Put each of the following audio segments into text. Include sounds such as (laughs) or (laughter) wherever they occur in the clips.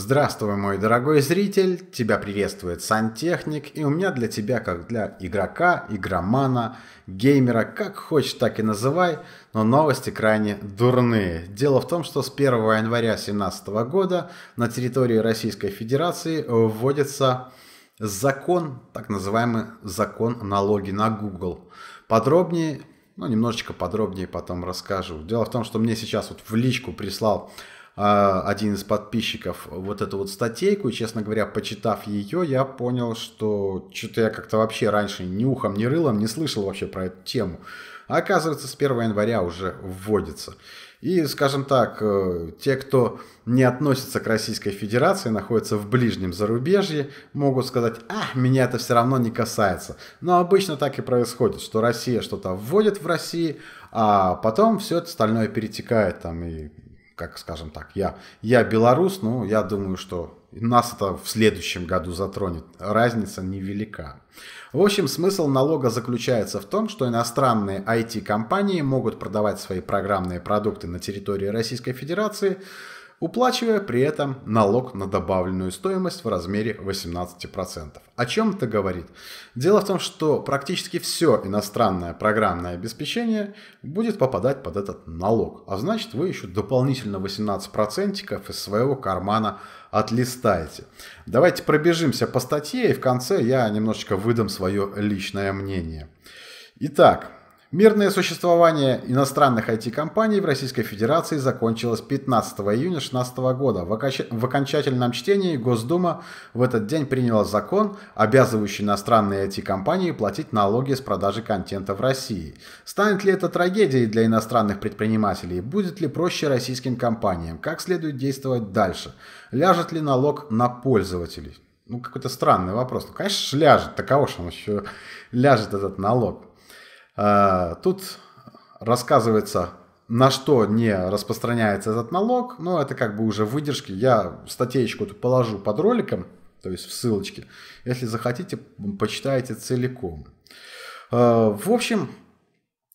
Здравствуй, мой дорогой зритель, тебя приветствует сантехник, и у меня для тебя, как для игрока, игромана, геймера, как хочешь так и называй, но новости крайне дурные. Дело в том, что с 1 января 2017 года на территории Российской Федерации вводится закон, так называемый закон налоги на Google. Подробнее, ну немножечко подробнее потом расскажу. Дело в том, что мне сейчас вот в личку прислал а, один из подписчиков вот эту вот статейку, и, честно говоря, почитав ее, я понял, что что-то я как-то вообще раньше ни ухом, ни рылом не слышал вообще про эту тему. А оказывается, с 1 января уже вводится. И, скажем так, э, те, кто не относится к Российской Федерации, находятся в ближнем зарубежье, могут сказать, а, меня это все равно не касается. Но обычно так и происходит, что Россия что-то вводит в России, а потом все это остальное перетекает там и как скажем так, я, я белорус, но ну, я думаю, что нас это в следующем году затронет. Разница невелика. В общем, смысл налога заключается в том, что иностранные IT-компании могут продавать свои программные продукты на территории Российской Федерации – уплачивая при этом налог на добавленную стоимость в размере 18%. О чем это говорит? Дело в том, что практически все иностранное программное обеспечение будет попадать под этот налог, а значит вы еще дополнительно 18% из своего кармана отлистаете. Давайте пробежимся по статье и в конце я немножечко выдам свое личное мнение. Итак, Мирное существование иностранных IT-компаний в Российской Федерации закончилось 15 июня 2016 года. В, окончательном чтении Госдума в этот день приняла закон, обязывающий иностранные IT-компании платить налоги с продажи контента в России. Станет ли это трагедией для иностранных предпринимателей? Будет ли проще российским компаниям? Как следует действовать дальше? Ляжет ли налог на пользователей? Ну, какой-то странный вопрос. Ну, конечно, ляжет. Такого же он еще ляжет этот налог. А, тут рассказывается, на что не распространяется этот налог, но это как бы уже выдержки. Я статейку положу под роликом, то есть в ссылочке. Если захотите, почитайте целиком. А, в общем,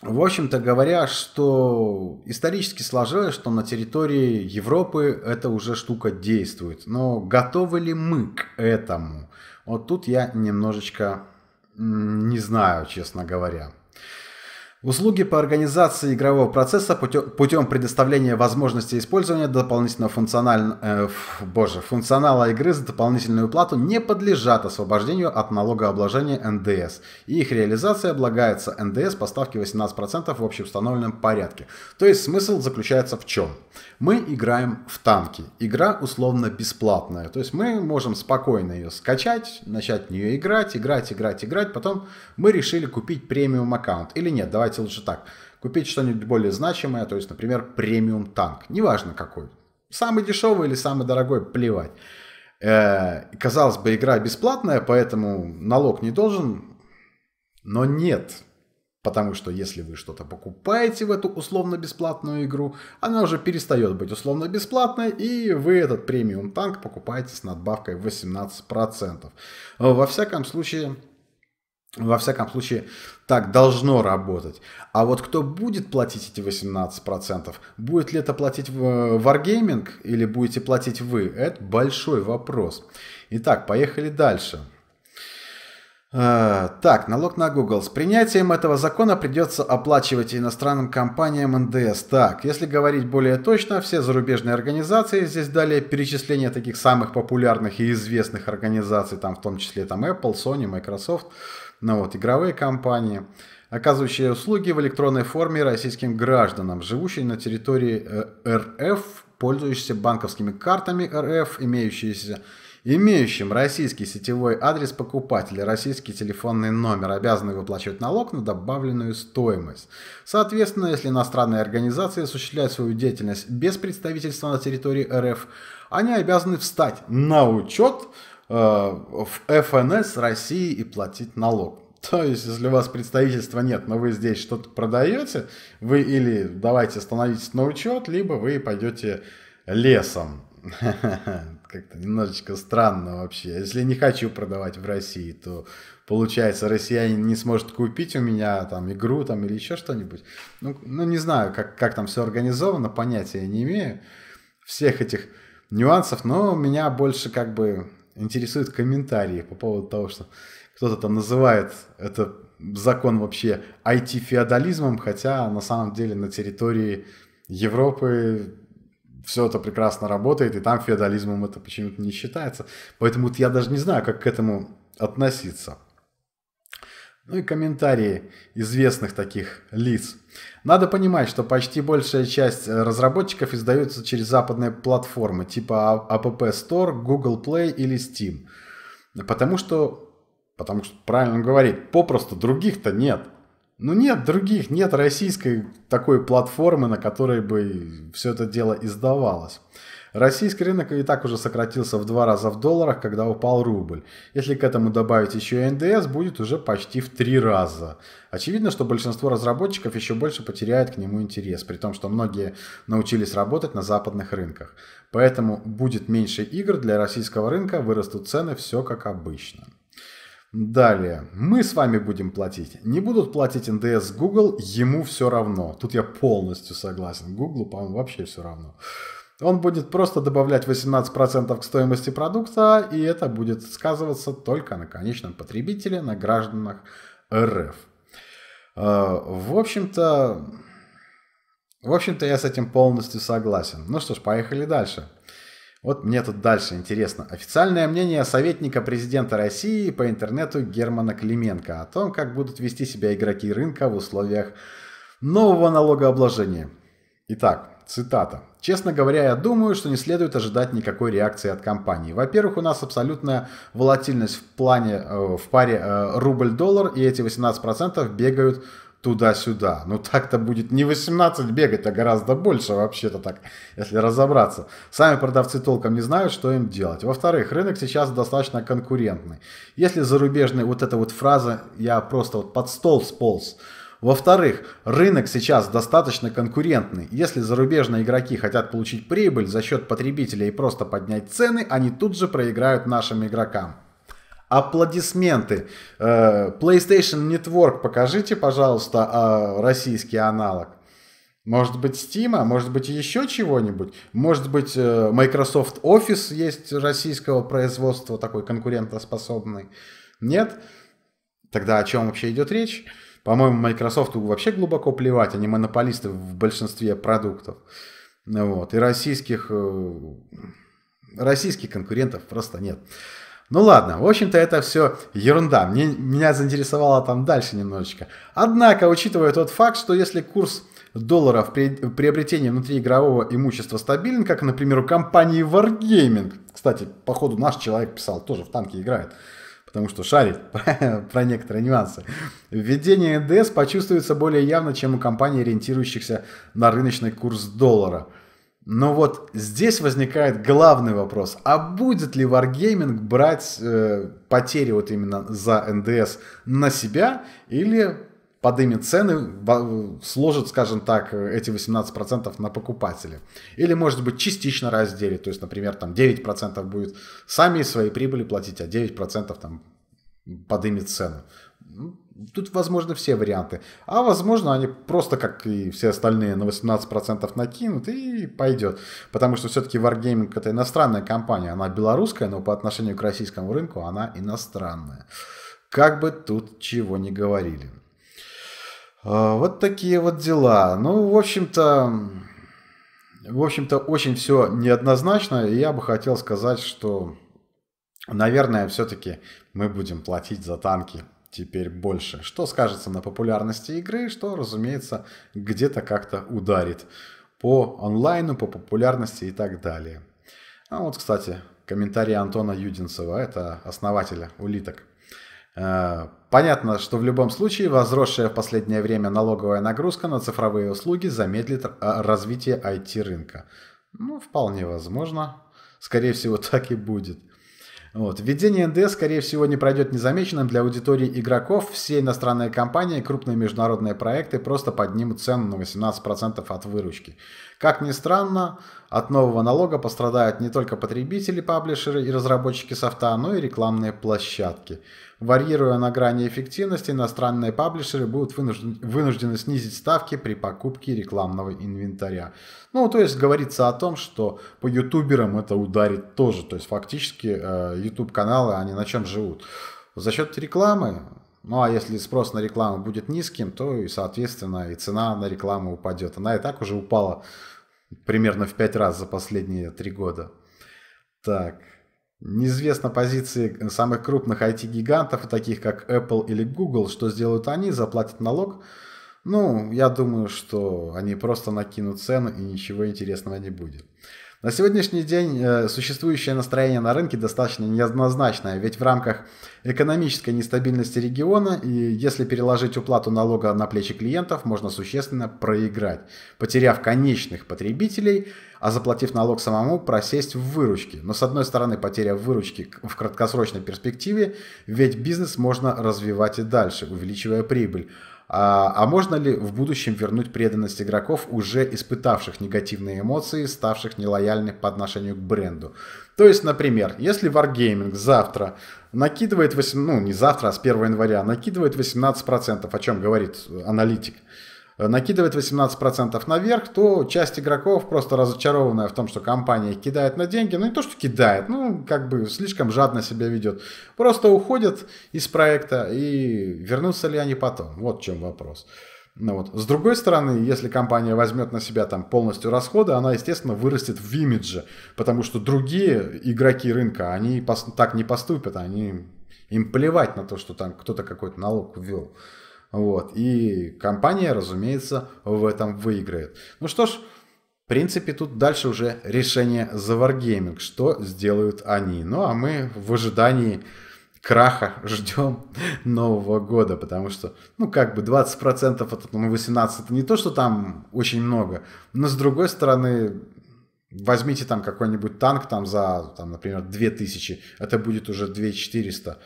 в общем-то говоря, что исторически сложилось, что на территории Европы эта уже штука действует. Но готовы ли мы к этому? Вот тут я немножечко не знаю, честно говоря. Услуги по организации игрового процесса путем, предоставления возможности использования дополнительного функциональ... э, боже, функционала игры за дополнительную плату не подлежат освобождению от налогообложения НДС. И их реализация облагается НДС по ставке 18% в общеустановленном порядке. То есть смысл заключается в чем? Мы играем в танки. Игра условно бесплатная. То есть мы можем спокойно ее скачать, начать в нее играть, играть, играть, играть. Потом мы решили купить премиум аккаунт. Или нет, давайте давайте лучше так. Купить что-нибудь более значимое, то есть, например, премиум танк. Неважно какой. Самый дешевый или самый дорогой, плевать. Э, казалось бы, игра бесплатная, поэтому налог не должен. Но нет. Потому что если вы что-то покупаете в эту условно-бесплатную игру, она уже перестает быть условно-бесплатной, и вы этот премиум танк покупаете с надбавкой 18%. Во всяком случае, во всяком случае, так должно работать. А вот кто будет платить эти 18%, будет ли это платить в э, Wargaming или будете платить вы, это большой вопрос. Итак, поехали дальше. Э, так, налог на Google. С принятием этого закона придется оплачивать иностранным компаниям НДС. Так, если говорить более точно, все зарубежные организации, здесь далее перечисление таких самых популярных и известных организаций, там в том числе там Apple, Sony, Microsoft, ну, вот, игровые компании, оказывающие услуги в электронной форме российским гражданам, живущим на территории э, РФ, пользующиеся банковскими картами РФ, имеющиеся имеющим российский сетевой адрес покупателя, российский телефонный номер, обязаны выплачивать налог на добавленную стоимость. Соответственно, если иностранные организации осуществляют свою деятельность без представительства на территории РФ, они обязаны встать на учет Э, в ФНС России и платить налог. То есть, если у вас представительства нет, но вы здесь что-то продаете, вы или давайте становитесь на учет, либо вы пойдете лесом. (laughs) Как-то немножечко странно вообще. Если не хочу продавать в России, то получается россиянин не сможет купить у меня там игру там или еще что-нибудь. Ну, ну не знаю, как, как там все организовано, понятия не имею всех этих нюансов, но меня больше как бы интересуют комментарии по поводу того, что кто-то там называет это закон вообще IT-феодализмом, хотя на самом деле на территории Европы все это прекрасно работает, и там феодализмом это почему-то не считается. Поэтому я даже не знаю, как к этому относиться. Ну и комментарии известных таких лиц. Надо понимать, что почти большая часть э, разработчиков издаются через западные платформы типа а-, App Store, Google Play или Steam. Потому что, потому что правильно говорить, попросту других-то нет. Ну нет других, нет российской такой платформы, на которой бы все это дело издавалось. Российский рынок и так уже сократился в два раза в долларах, когда упал рубль. Если к этому добавить еще и НДС, будет уже почти в три раза. Очевидно, что большинство разработчиков еще больше потеряет к нему интерес, при том, что многие научились работать на западных рынках. Поэтому будет меньше игр для российского рынка, вырастут цены, все как обычно. Далее. Мы с вами будем платить. Не будут платить НДС Google, ему все равно. Тут я полностью согласен. Google, по-моему, вообще все равно. Он будет просто добавлять 18% к стоимости продукта, и это будет сказываться только на конечном потребителе, на гражданах РФ. А, в общем-то, в общем-то я с этим полностью согласен. Ну что ж, поехали дальше. Вот мне тут дальше интересно. Официальное мнение советника президента России по интернету Германа Клименко о том, как будут вести себя игроки рынка в условиях нового налогообложения. Итак, цитата. Честно говоря, я думаю, что не следует ожидать никакой реакции от компании. Во-первых, у нас абсолютная волатильность в плане э, в паре э, рубль-доллар, и эти 18% бегают туда-сюда. Ну так-то будет не 18 бегать, а гораздо больше вообще-то так, если разобраться. Сами продавцы толком не знают, что им делать. Во-вторых, рынок сейчас достаточно конкурентный. Если зарубежный вот эта вот фраза «я просто вот под стол сполз», во-вторых, рынок сейчас достаточно конкурентный. Если зарубежные игроки хотят получить прибыль за счет потребителя и просто поднять цены, они тут же проиграют нашим игрокам. Аплодисменты. Э, PlayStation Network покажите, пожалуйста, а, российский аналог. Может быть, Steam, а может быть, еще чего-нибудь. Может быть, э, Microsoft Office есть российского производства, такой конкурентоспособный. Нет? Тогда о чем вообще идет речь? По-моему, Microsoft вообще глубоко плевать, они монополисты в большинстве продуктов. Вот. И российских, э, российских конкурентов просто нет. Ну ладно, в общем-то это все ерунда. Мне, меня заинтересовало там дальше немножечко. Однако, учитывая тот факт, что если курс доллара в приобретении внутриигрового имущества стабилен, как, например, у компании Wargaming, кстати, походу наш человек писал, тоже в танке играет, потому что шарит (laughs) про некоторые нюансы. Введение НДС почувствуется более явно, чем у компаний, ориентирующихся на рыночный курс доллара. Но вот здесь возникает главный вопрос. А будет ли Wargaming брать э, потери вот именно за НДС на себя или подымет цены, а, сложит, скажем так, эти 18% на покупателя. Или, может быть, частично разделит, то есть, например, там 9% будет сами свои прибыли платить, а 9% там подымет цены. Ну, тут, возможно, все варианты. А, возможно, они просто, как и все остальные, на 18% накинут и пойдет. Потому что все-таки Wargaming это иностранная компания. Она белорусская, но по отношению к российскому рынку она иностранная. Как бы тут чего не говорили. А, вот такие вот дела. Ну, в общем-то, в общем-то, очень все неоднозначно. И я бы хотел сказать, что, наверное, все-таки мы будем платить за танки теперь больше. Что скажется на популярности игры, что, разумеется, где-то как-то ударит по онлайну, по популярности и так далее. А вот, кстати, комментарий Антона Юдинцева, это основателя улиток а, Понятно, что в любом случае возросшая в последнее время налоговая нагрузка на цифровые услуги замедлит а, развитие IT-рынка. Ну, вполне возможно. Скорее всего, (laughs) так и будет. Вот. Введение НДС, скорее всего, не пройдет незамеченным для аудитории игроков. Все иностранные компании, и крупные международные проекты просто поднимут цену на 18% от выручки. Как ни странно, от нового налога пострадают не только потребители, паблишеры и разработчики софта, но и рекламные площадки. Варьируя на грани эффективности, иностранные паблишеры будут вынуждены, вынуждены снизить ставки при покупке рекламного инвентаря. Ну, то есть говорится о том, что по ютуберам это ударит тоже. То есть фактически э, ютуб YouTube-каналы, они на чем живут? За счет рекламы, ну а если спрос на рекламу будет низким, то и, соответственно, и цена на рекламу упадет. Она и так уже упала примерно в 5 раз за последние 3 года. Так. Неизвестно позиции самых крупных IT-гигантов, таких как Apple или Google, что сделают они, заплатят налог. Ну, я думаю, что они просто накинут цену и ничего интересного не будет. На сегодняшний день э, существующее настроение на рынке достаточно неоднозначное, ведь в рамках экономической нестабильности региона, и если переложить уплату налога на плечи клиентов, можно существенно проиграть, потеряв конечных потребителей, а заплатив налог самому, просесть в выручке. Но с одной стороны, потеря выручки в краткосрочной перспективе, ведь бизнес можно развивать и дальше, увеличивая прибыль. А, а можно ли в будущем вернуть преданность игроков, уже испытавших негативные эмоции, ставших нелояльны по отношению к бренду? То есть, например, если Wargaming завтра накидывает, 8, ну не завтра, а с 1 января, накидывает 18%, о чем говорит аналитик, Э, накидывает 18% наверх, то часть игроков просто разочарованная в том, что компания кидает на деньги, ну не то, что кидает, ну как бы слишком жадно себя ведет, просто уходят из проекта и вернутся ли они потом, вот в чем вопрос. Ну вот. С другой стороны, если компания возьмет на себя там полностью расходы, она, естественно, вырастет в имидже, потому что другие игроки рынка, они так не поступят, они им плевать на то, что там кто-то какой-то налог ввел. Вот. И компания, разумеется, в этом выиграет. Ну что ж, в принципе, тут дальше уже решение за Wargaming, что сделают они. Ну а мы в ожидании краха (laughs) ждем Нового года, потому что, ну, как бы 20% от ну, 18 это не то, что там очень много, но с другой стороны, возьмите там какой-нибудь танк там за, там, например, 2000, это будет уже 2400,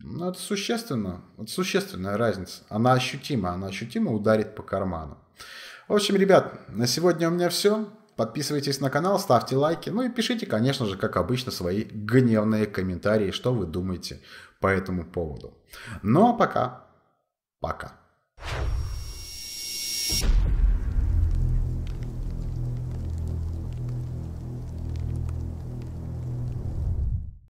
ну, это существенно. Это существенная разница. Она ощутима, она ощутимо ударит по карману. В общем, ребят, на сегодня у меня все. Подписывайтесь на канал, ставьте лайки. Ну и пишите, конечно же, как обычно, свои гневные комментарии, что вы думаете по этому поводу. Ну а пока. Пока.